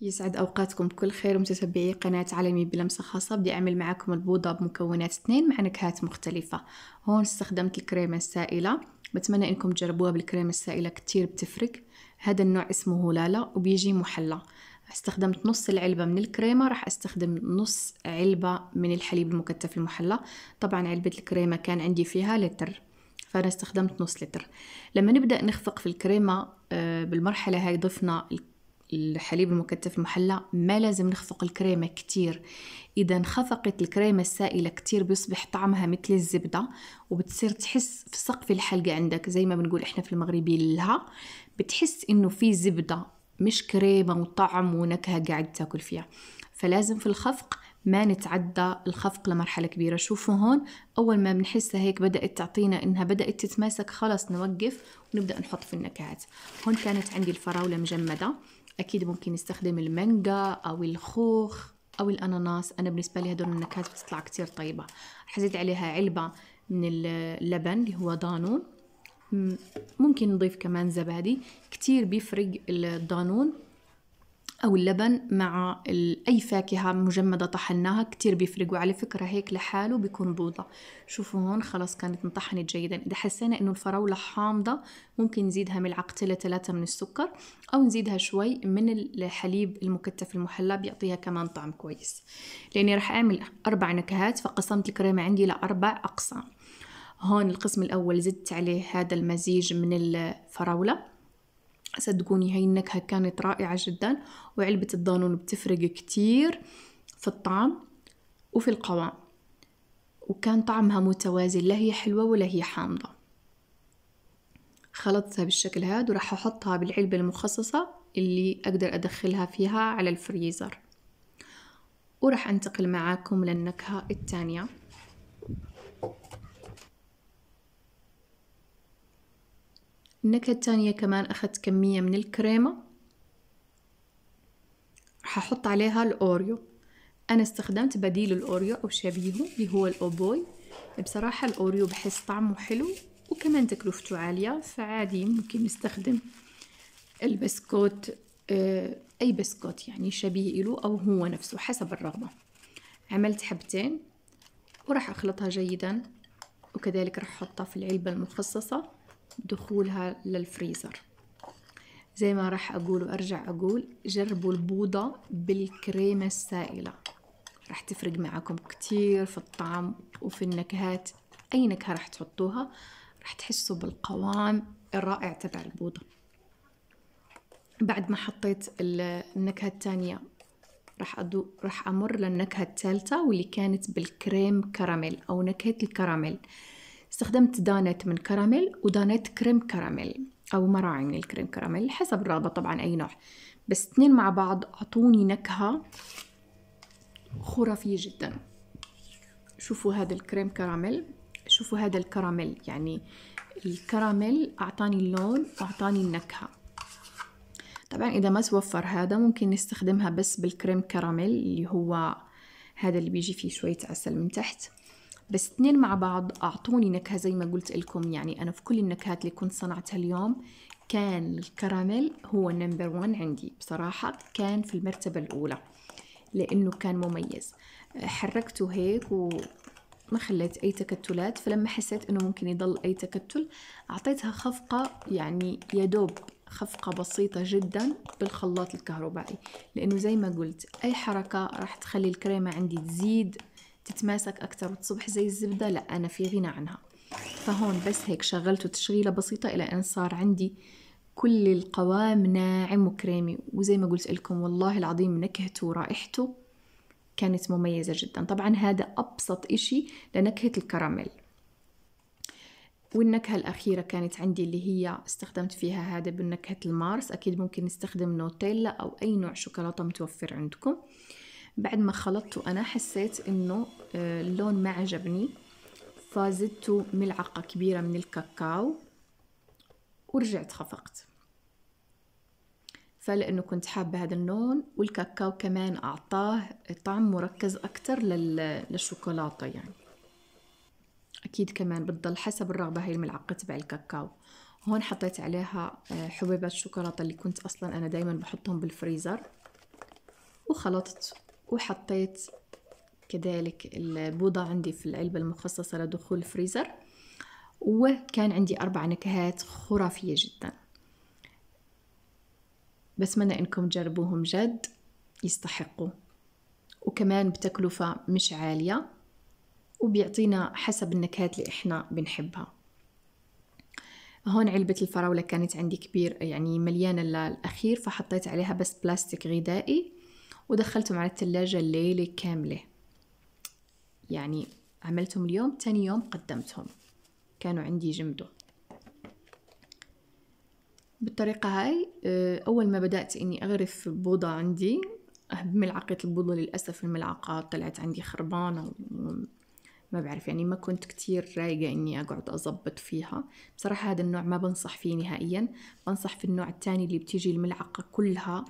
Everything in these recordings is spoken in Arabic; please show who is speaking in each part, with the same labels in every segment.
Speaker 1: يسعد اوقاتكم بكل خير متتبعي قناه عالمي بلمسه خاصه بدي اعمل معكم البوضه بمكونات اثنين مع نكهات مختلفه هون استخدمت الكريمه السائله بتمنى انكم تجربوها بالكريمه السائله كتير بتفرق هذا النوع اسمه هلاله وبيجي محلى استخدمت نص العلبة من الكريمة راح استخدم نص علبة من الحليب المكثف المحلى طبعا علبة الكريمة كان عندي فيها لتر فأنا استخدمت نص لتر لما نبدأ نخفق في الكريمة آه، بالمرحلة هاي ضفنا الحليب المكتف المحلى ما لازم نخفق الكريمة كتير إذا انخفقت الكريمة السائلة كتير بيصبح طعمها مثل الزبدة وبتصير تحس في سقف الحلقة عندك زي ما بنقول إحنا في المغربي لها بتحس إنه في زبدة مش كريمة وطعم ونكهة قاعد تاكل فيها فلازم في الخفق ما نتعدى الخفق لمرحلة كبيرة شوفوا هون أول ما بنحسها هيك بدأت تعطينا إنها بدأت تتماسك خلاص نوقف ونبدأ نحط في النكهات هون كانت عندي الفراولة مجمدة أكيد ممكن نستخدم المانجا أو الخوخ أو الأناناس أنا بالنسبة لي هدول النكهات بتطلع كتير طيبة حزيت عليها علبة من اللبن اللي هو دانون ممكن نضيف كمان زبادي كتير بيفرق الدانون أو اللبن مع أي فاكهة مجمدة طحناها كتير بيفرقوا على فكرة هيك لحاله بيكون بوضة شوفوا هون خلاص كانت انطحنت جيدا إذا حسينا إنه الفراولة حامضة ممكن نزيدها ملعقتين لثلاثة من السكر أو نزيدها شوي من الحليب المكتف المحلى بيعطيها كمان طعم كويس لأني راح أعمل أربع نكهات فقسمت الكريمة عندي لأربع أقسام هون القسم الأول زدت عليه هذا المزيج من الفراولة صدقوني هاي النكهة كانت رائعة جدا وعلبة الضانون بتفرق كتير في الطعم وفي القوام وكان طعمها متوازن لا هي حلوة ولا هي حامضة خلطتها بالشكل هذا وراح أحطها بالعلبة المخصصة اللي أقدر أدخلها فيها على الفريزر وراح أنتقل معاكم للنكهة الثانية النكهة التانية كمان أخدت كمية من الكريمة رح أحط عليها الأوريو أنا استخدمت بديل الأوريو أو شبيهه اللي هو الأوبوي بصراحة الأوريو بحس طعمه حلو وكمان تكلفته عالية فعادي ممكن نستخدم البسكوت آه، أي بسكوت يعني شبيه إله أو هو نفسه حسب الرغبة عملت حبتين وراح أخلطها جيدا وكذلك راح أحطها في العلبة المخصصة دخولها للفريزر زي ما راح أقول وأرجع أقول جربوا البوضة بالكريمة السائلة راح تفرق معكم كتير في الطعم وفي النكهات أي نكهة راح تحطوها راح تحسوا بالقوام الرائع تبع البوضة بعد ما حطيت النكهة التانية راح أدو راح أمر للنكهة الثالثة واللي كانت بالكريم كراميل أو نكهة الكراميل استخدمت دانت من كراميل ودانت كريم كراميل أو مراعي من الكريم كراميل حسب الرغبة طبعا أي نوع بس اثنين مع بعض أعطوني نكهة خرافية جدا شوفوا هذا الكريم كراميل شوفوا هذا الكراميل يعني الكراميل أعطاني اللون وأعطاني النكهة طبعا إذا ما توفر هذا ممكن نستخدمها بس بالكريم كراميل اللي هو هذا اللي بيجي فيه شوية عسل من تحت بس اثنين مع بعض أعطوني نكهة زي ما قلت لكم يعني أنا في كل النكهات اللي كنت صنعتها اليوم كان الكراميل هو النمبر وان عندي بصراحة كان في المرتبة الأولى لأنه كان مميز حركته هيك و ما خليت أي تكتلات فلما حسيت أنه ممكن يضل أي تكتل أعطيتها خفقة يعني يدوب خفقة بسيطة جدا بالخلاط الكهربائي لأنه زي ما قلت أي حركة راح تخلي الكريمة عندي تزيد تتماسك أكتر وتصبح زي الزبدة لا أنا في غنى عنها فهون بس هيك شغلته تشغيلة بسيطة إلى أن صار عندي كل القوام ناعم وكريمي وزي ما قلت لكم والله العظيم نكهته ورائحته كانت مميزة جدا طبعا هذا أبسط إشي لنكهة الكراميل والنكهة الأخيرة كانت عندي اللي هي استخدمت فيها هذا بنكهة المارس أكيد ممكن نستخدم نوتيلا أو أي نوع شوكولاتة متوفر عندكم آه بعد ما خلطته أنا حسيت إنه آه، اللون ما عجبني فزدت ملعقة كبيرة من الكاكاو ورجعت خفقت فلأنه كنت حابة هذا اللون والكاكاو كمان أعطاه طعم مركز أكتر للشوكولاتة يعني أكيد كمان بتضل حسب الرغبة هاي الملعقة تبع الكاكاو هون حطيت عليها آه، حبيبات الشوكولاتة اللي كنت أصلا أنا دايما بحطهم بالفريزر وخلطت وحطيت كذلك البوضة عندي في العلبة المخصصة لدخول الفريزر وكان عندي أربع نكهات خرافية جدا بتمنى إنكم تجربوهم جد يستحقوا وكمان بتكلفة مش عالية وبيعطينا حسب النكهات اللي إحنا بنحبها هون علبة الفراولة كانت عندي كبير يعني مليانة للأخير فحطيت عليها بس بلاستيك غذائي ودخلتهم على الثلاجة الليلة كاملة يعني عملتهم اليوم تاني يوم قدمتهم كانوا عندي جمدوا بالطريقة هاي آه، أول ما بدأت إني أغرف بوضة عندي ملعقة البوضة للأسف الملعقة طلعت عندي خربانة ما بعرف يعني ما كنت كتير رايقة إني أقعد أظبط فيها بصراحة هذا النوع ما بنصح فيه نهائيا بنصح في النوع التاني اللي بتيجي الملعقة كلها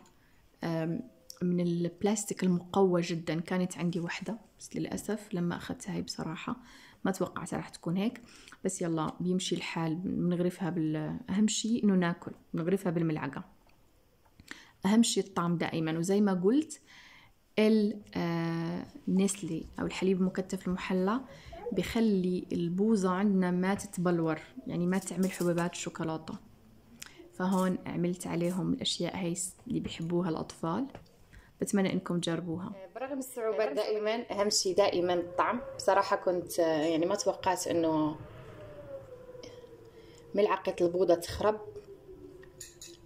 Speaker 1: من البلاستيك المقوى جدا كانت عندي وحده بس للاسف لما اخذتها هي بصراحه ما توقعتها راح تكون هيك بس يلا بيمشي الحال بنغرفها بال اهم شيء انه ناكل بنغرفها بالملعقه اهم شيء الطعم دائما وزي ما قلت النسلي آه، او الحليب المكتف المحلى بخلي البوظة عندنا ما تتبلور يعني ما تعمل حبوبات شوكولاتة فهون عملت عليهم الأشياء هاي اللي بيحبوها الأطفال بتمنى انكم تجربوها آه، برغم الصعوبات دائما اهم شيء دائما الطعم بصراحه كنت آه، يعني ما توقعت انه ملعقه البوضه تخرب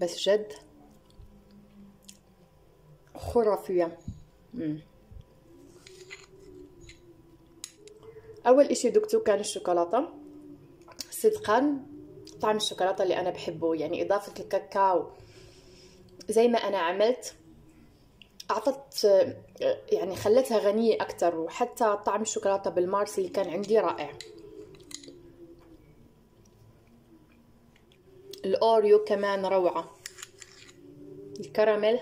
Speaker 1: بس جد خرافيه اول اشي دقته كان الشوكولاته صدقا طعم الشوكولاته اللي انا بحبه يعني اضافه الكاكاو زي ما انا عملت أعطت آه، يعني خلتها غنية أكتر وحتى طعم الشوكولاتة بالمارس اللي كان عندي رائع الأوريو كمان روعة الكراميل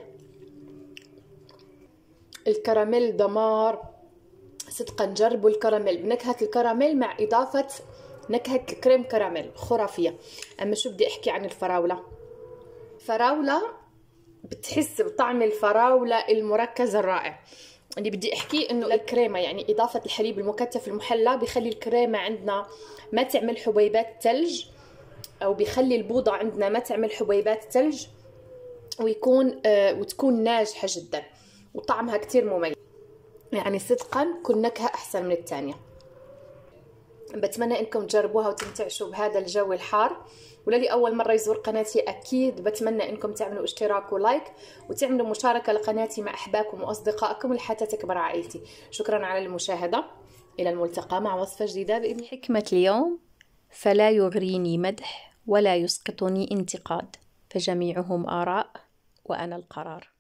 Speaker 1: الكراميل دمار صدقا جربوا الكراميل بنكهة الكراميل مع إضافة نكهة الكريم كراميل خرافية أما شو بدي أحكي عن الفراولة فراولة بتحس بطعم الفراولة المركز الرائع اللي يعني بدي احكيه انه الكريمه يعني اضافه الحليب المكثف المحلى بخلي الكريمه عندنا ما تعمل حبيبات ثلج او بخلي البوضه عندنا ما تعمل حبيبات ثلج ويكون آه وتكون ناجحه جدا وطعمها كتير مميز يعني صدقا كل نكهه احسن من الثانيه بتمنى انكم تجربوها وتنتعشوا بهذا الجو الحار وللي اول مره يزور قناتي اكيد بتمنى انكم تعملوا اشتراك ولايك وتعملوا مشاركه لقناتي مع احبابكم واصدقائكم لحتى تكبر عائلتي شكرا على المشاهده الى الملتقى مع وصفه جديده باذن حكمه اليوم فلا يغريني مدح ولا يسقطني انتقاد فجميعهم اراء وانا القرار